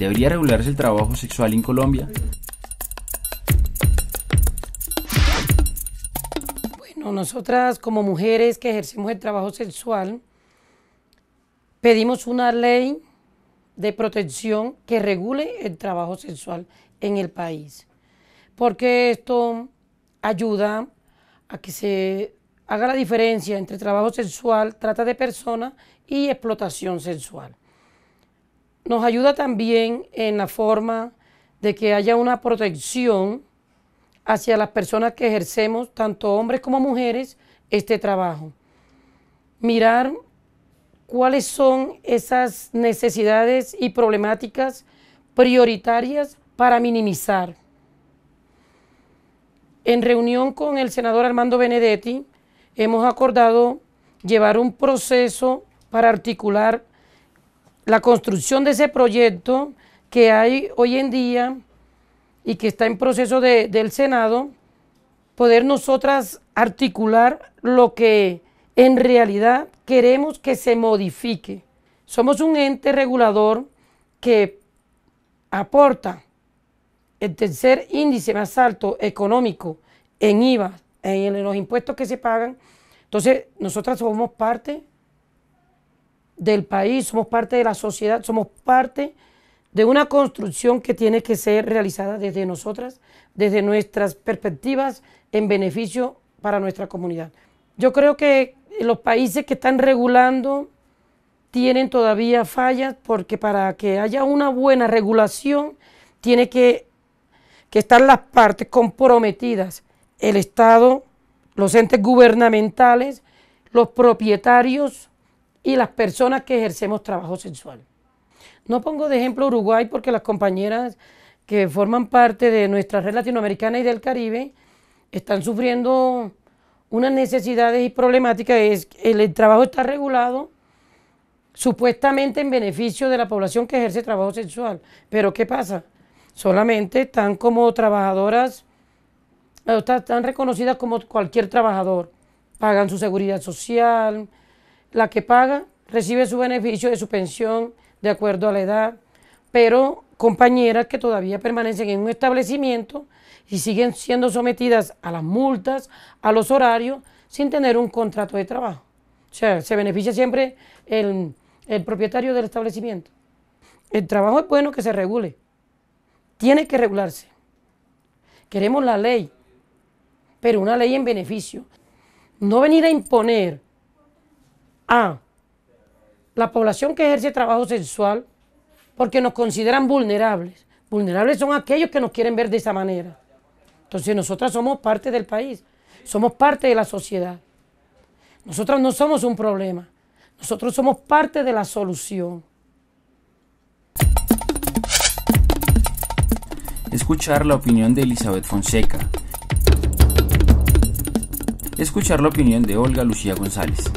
¿Debería regularse el trabajo sexual en Colombia? Bueno, nosotras como mujeres que ejercemos el trabajo sexual, pedimos una ley de protección que regule el trabajo sexual en el país, porque esto ayuda a que se haga la diferencia entre trabajo sexual, trata de personas y explotación sexual nos ayuda también en la forma de que haya una protección hacia las personas que ejercemos, tanto hombres como mujeres, este trabajo. Mirar cuáles son esas necesidades y problemáticas prioritarias para minimizar. En reunión con el senador Armando Benedetti, hemos acordado llevar un proceso para articular la construcción de ese proyecto que hay hoy en día y que está en proceso del Senado, poder nosotras articular lo que en realidad queremos que se modifique. Somos un ente regulador que aporta el tercer índice más alto económico en IVA, en los impuestos que se pagan. Entonces, nosotras somos parte del país, somos parte de la sociedad, somos parte de una construcción que tiene que ser realizada desde nosotras, desde nuestras perspectivas, en beneficio para nuestra comunidad. Yo creo que los países que están regulando tienen todavía fallas porque para que haya una buena regulación tiene que, que estar las partes comprometidas, el Estado, los entes gubernamentales, los propietarios, y las personas que ejercemos trabajo sexual. No pongo de ejemplo Uruguay porque las compañeras que forman parte de nuestra red latinoamericana y del Caribe están sufriendo unas necesidades y problemáticas. Es, el, el trabajo está regulado supuestamente en beneficio de la población que ejerce trabajo sexual. Pero ¿qué pasa? Solamente están como trabajadoras, están reconocidas como cualquier trabajador. Pagan su seguridad social, la que paga recibe su beneficio de su pensión de acuerdo a la edad, pero compañeras que todavía permanecen en un establecimiento y siguen siendo sometidas a las multas, a los horarios, sin tener un contrato de trabajo. O sea, se beneficia siempre el, propietario del establecimiento. El trabajo es bueno que se regule, tiene que regularse. Queremos la ley, pero una ley en beneficio. No venir a imponer a. La población que ejerce trabajo sexual porque nos consideran vulnerables. Vulnerables son aquellos que nos quieren ver de esa manera. Entonces nosotras somos parte del país, somos parte de la sociedad. Nosotras no somos un problema, nosotros somos parte de la solución. Escuchar la opinión de Elizabeth Fonseca. Escuchar la opinión de Olga Lucía González.